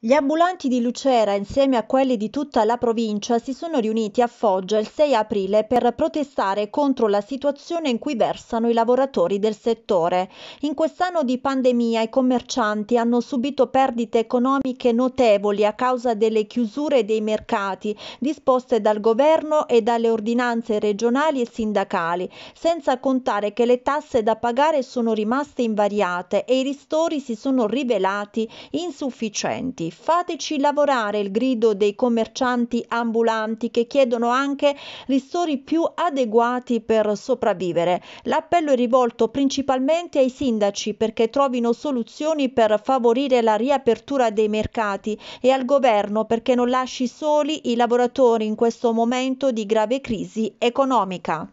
Gli ambulanti di Lucera, insieme a quelli di tutta la provincia, si sono riuniti a Foggia il 6 aprile per protestare contro la situazione in cui versano i lavoratori del settore. In quest'anno di pandemia i commercianti hanno subito perdite economiche notevoli a causa delle chiusure dei mercati disposte dal governo e dalle ordinanze regionali e sindacali, senza contare che le tasse da pagare sono rimaste invariate e i ristori si sono rivelati insufficienti fateci lavorare il grido dei commercianti ambulanti che chiedono anche ristori più adeguati per sopravvivere. L'appello è rivolto principalmente ai sindaci perché trovino soluzioni per favorire la riapertura dei mercati e al governo perché non lasci soli i lavoratori in questo momento di grave crisi economica.